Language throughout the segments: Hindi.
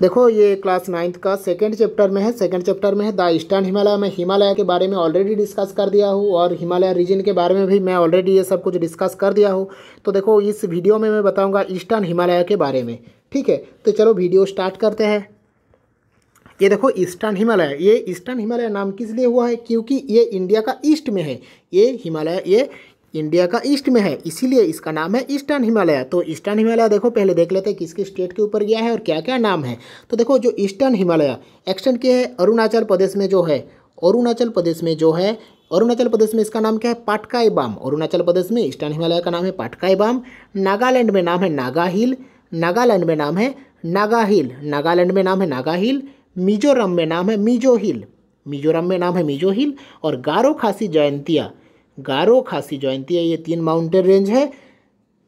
देखो ये क्लास नाइन्थ का सेकेंड चैप्टर में है सेकेंड चैप्टर में है द ईस्टर्न हिमालय मैं हिमालय के बारे में ऑलरेडी डिस्कस कर दिया हूँ और हिमालय रीजन के बारे में भी मैं ऑलरेडी ये सब कुछ डिस्कस कर दिया हूँ तो देखो इस वीडियो में मैं बताऊँगा ईस्टर्न हिमालय के बारे में ठीक है तो चलो वीडियो स्टार्ट करते हैं ये देखो ईस्टर्न हिमालय ये ईस्टर्न हिमालय नाम किस लिए हुआ है क्योंकि ये इंडिया का ईस्ट में है ये हिमालय ये इंडिया का ईस्ट में है इसीलिए इसका नाम है ईस्टर्न हिमालय तो ईस्टर्न हिमालय देखो पहले देख लेते हैं किस किस स्टेट के ऊपर गया है और क्या क्या नाम है तो देखो जो ईस्टर्न हिमालय एक्सटेंड किया है अरुणाचल प्रदेश में जो है अरुणाचल प्रदेश में जो है अरुणाचल प्रदेश में इसका नाम क्या है पाटकाई बाम अरुणाचल प्रदेश में ईस्टर्न हिमालय का नाम है पाटकाई बाम नागालैंड में नाम है नागा हिल नागालैंड में नाम है नागा हिल नागालैंड में नाम है नागा हिल मिजोरम में नाम है मिजो हिल मिजोरम में नाम है मिजो हिल और गारो खासी जयंतिया गारो खासी जयंती है ये तीन माउंटेन रेंज है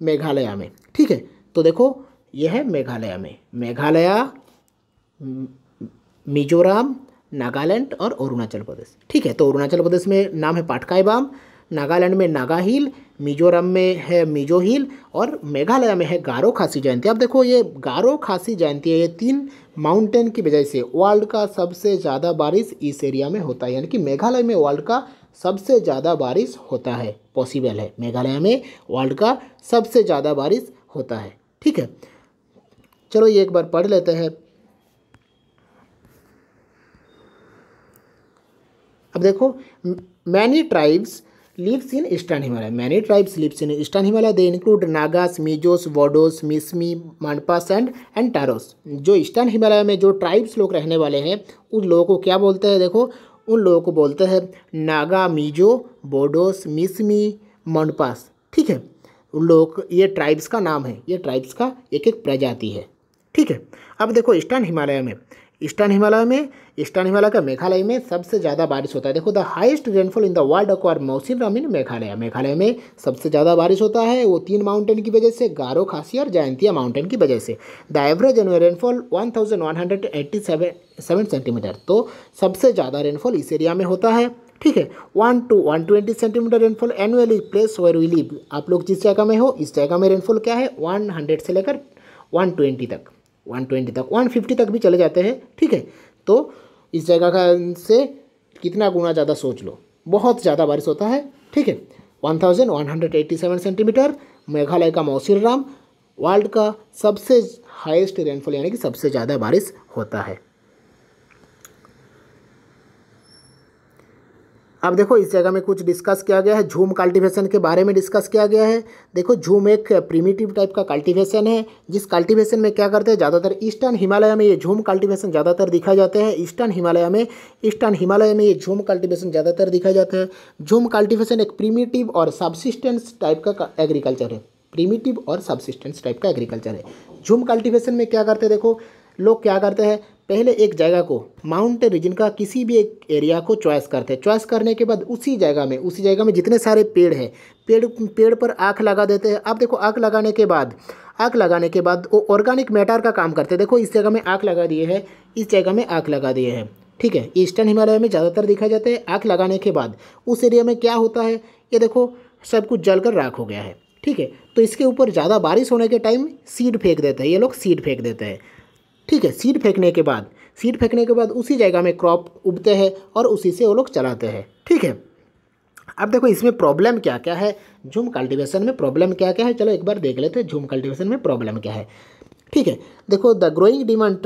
मेघालय में ठीक है तो देखो ये है मेघालय में मेघालय मिजोरम नागालैंड और अरुणाचल प्रदेश ठीक है तो अरुणाचल प्रदेश में नाम है पाटकाई बाम नागालैंड में नागा हिल मिजोरम में है मिजो हिल और मेघालय में है गारो खासी जयंती अब देखो ये गारो खासी जयंती है ये तीन माउंटेन की वजह से वर्ल्ड का सबसे ज़्यादा बारिश इस एरिया में होता है यानी कि मेघालय में वर्ल्ड का सबसे ज़्यादा बारिश होता है पॉसिबल है मेघालय में वर्ल्ड का सबसे ज़्यादा बारिश होता है ठीक है चलो ये एक बार पढ़ लेते हैं अब देखो many tribes lives in eastern Himalaya many tribes lives in eastern Himalaya they include Nagas Mizos Bodos Mishmi Manpas and and Taros जो ईस्टर्न हिमालय में जो ट्राइब्स लोग रहने वाले हैं उन लोगों को क्या बोलते हैं देखो उन लोगों को बोलते हैं नागा मीजो बोडोस मिसमी मनपास ठीक है उन लोग ये ट्राइब्स का नाम है ये ट्राइब्स का एक एक प्रजाति है ठीक है अब देखो ईस्टर्न हिमालय में ईस्टर्न हिमालय में ईस्टर्न हिमालय का मेघालय में सबसे ज़्यादा बारिश होता है देखो the highest rainfall in the world acquire Mawsynram Meghalaya Meghalaya में सबसे ज़्यादा बारिश होता है वो तीन माउंटेन की वजह से गारो खासी और जयंतिया माउंटेन की वजह से the average annual rainfall one thousand one hundred eighty seven seven centimetre तो सबसे ज़्यादा रेनफॉल इस एरिया में होता है ठीक है one two one twenty centimetre rainfall annually place where we live आप लोग जिस जगह में हो इस जगह में रेनफॉल क्या है वन हंड्रेड से लेकर वन ट्वेंटी तक वन ट्वेंटी तक वन फिफ्टी तक भी चले जाते हैं ठीक है तो इस जगह का से कितना गुना ज़्यादा सोच लो बहुत ज़्यादा बारिश होता है ठीक है one thousand one hundred eighty seven centimetre Meghalaya का मौसिनराम वर्ल्ड का सबसे हाईएस्ट रेनफॉल यानी कि सबसे ज़्यादा बारिश होता है अब देखो इस जगह में कुछ डिस्कस किया गया है झूम कल्टीवेशन के बारे में डिस्कस किया गया है देखो झूम एक प्रीमेटिव टाइप का कल्टीवेशन है जिस कल्टीवेशन में क्या करते हैं ज़्यादातर ईस्टर्न हिमालय में ये झूम कल्टीवेशन ज़्यादातर दिखाए जाते हैं ईस्टर्न हिमालय में ईस्टर्न हिमालय में ये झूम कल्टीवेशन ज़्यादातर दिखाए जाते हैं झूम कल्टीवेशन एक प्रीमेटिव और सबसिस्टेंस टाइप का एग्रीकल्चर है प्रीमिटिव और सबसिस्टेंस टाइप का एग्रीकल्चर है झूम कल्टीवेशन में क्या करते हैं देखो लोग क्या करते हैं पहले एक जगह को माउंट रीजन का किसी भी एक एरिया को चॉइस करते हैं चॉइस करने के बाद उसी जगह में उसी जगह में जितने सारे पेड़ हैं पेड़ पेड़ पर आँख लगा देते हैं आप देखो आँख लगाने के बाद आँख लगाने के बाद वो ऑर्गेनिक मैटर का काम करते हैं देखो इस जगह में आँख लगा दिए है इस जगह में आँख लगा दिए है ठीक है ईस्टर्न हिमालय में ज़्यादातर देखा जाता है आँख लगाने के बाद उस एरिया में क्या होता है ये देखो सब कुछ जल कर राख हो गया है ठीक है तो इसके ऊपर ज़्यादा बारिश होने के टाइम सीड फेंक देते हैं ये लोग सीड फेंक देते हैं ठीक है सीड फेंकने के बाद सीड फेंकने के बाद उसी जगह में क्रॉप उगते हैं और उसी से वो लोग चलाते हैं ठीक है अब देखो इसमें प्रॉब्लम क्या क्या है झूम कल्टिवेशन में प्रॉब्लम क्या क्या है चलो एक बार देख लेते हैं झूम कल्टिवेशन में प्रॉब्लम क्या है ठीक है देखो the growing demand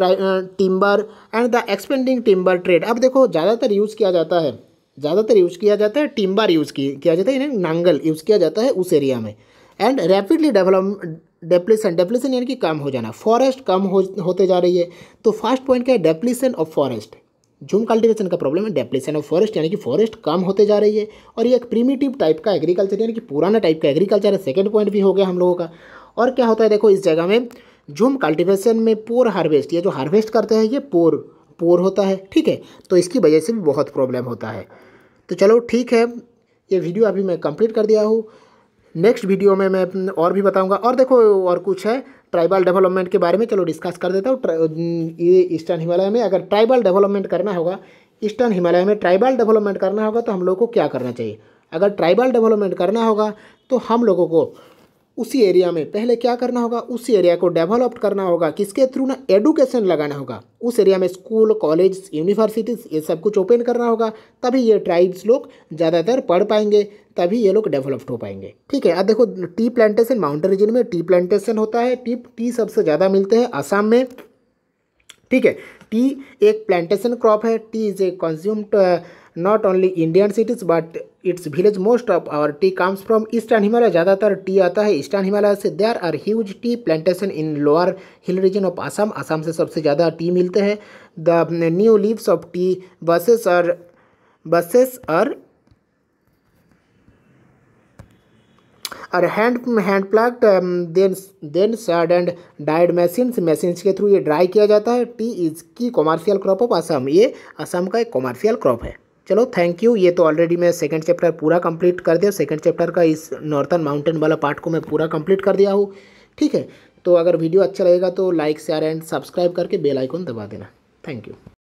timber and the expanding timber trade अब देखो ज़्यादातर यूज़ किया जाता है ज़्यादातर यूज़ किया जाता है टिम्बर यूज़ किया जाता है यानी नांगल यूज़ किया जाता है उस एरिया में and rapidly develop depletion depletion यानी कि कम हो जाना फॉरेस्ट कम हो होते जा रही है तो फर्स्ट पॉइंट क्या है depletion of forest jhum cultivation का प्रॉब्लम है डेप्लीसन ऑफ फॉरेस्ट यानी कि फॉरेस्ट कम होते जा रही है और ये एक प्रीमेटिव टाइप का एग्रीकल्चर यानी कि पुराना टाइप का एग्रीकल्चर है सेकेंड पॉइंट भी हो गया हम लोगों का और क्या होता है देखो इस जगह में झूम कल्टिवेशन में पोर हार्वेस्ट या जो हार्वेस्ट करते हैं ये पोर पोर होता है ठीक है तो इसकी वजह से भी बहुत प्रॉब्लम होता है तो चलो ठीक है ये वीडियो अभी मैं कंप्लीट कर दिया हूँ नेक्स्ट वीडियो में मैं और भी बताऊंगा और देखो और कुछ है ट्राइबल डेवलपमेंट के बारे में चलो डिस्कस कर देता हूँ ये ईस्टर्न हिमालय में अगर ट्राइबल डेवलपमेंट करना होगा ईस्टर्न हिमालय में ट्राइबल डेवलपमेंट करना होगा तो हम लोग को क्या करना चाहिए अगर ट्राइबल डेवलपमेंट करना होगा तो हम लोगों को उसी एरिया में पहले क्या करना होगा उसी एरिया को डेवलप करना होगा किसके थ्रू ना एडुकेशन लगाना होगा उस एरिया में स्कूल कॉलेज यूनिवर्सिटीज़ ये सब कुछ ओपन करना होगा तभी ये ट्राइब्स लोग ज़्यादातर पढ़ पाएंगे तभी ये लोग डेवलप्ड हो पाएंगे ठीक है अब देखो टी प्लांटेशन माउंटेन रीजन में टी प्लांटेशन होता है टी टी सबसे ज़्यादा मिलते हैं आसाम में ठीक है टी एक प्लांटेशन क्रॉप है tea is a consumed not only Indian cities but its village most of our tea comes from eastern Himalaya ज़्यादातर टी आता है ईस्टर्न हिमालय से there are huge tea plantation in lower hill region of Assam Assam से सबसे ज़्यादा टी मिलते हैं the new leaves of tea bushes और बसेस और और hand hand pluck then then sorted and डाइड मशीन मशीन के थ्रू ये ड्राई किया जाता है tea is the commercial crop of Assam ये असम का एक कॉमर्शियल क्रॉप है चलो थैंक यू ये तो ऑलरेडी मैं सेकंड चैप्टर पूरा कंप्लीट कर दिया सेकंड चैप्टर का इस नॉर्थन माउंटेन वाला पार्ट को मैं पूरा कंप्लीट कर दिया हूँ ठीक है तो अगर वीडियो अच्छा लगेगा तो लाइक शेयर एंड सब्सक्राइब करके बेल आइकन दबा देना थैंक यू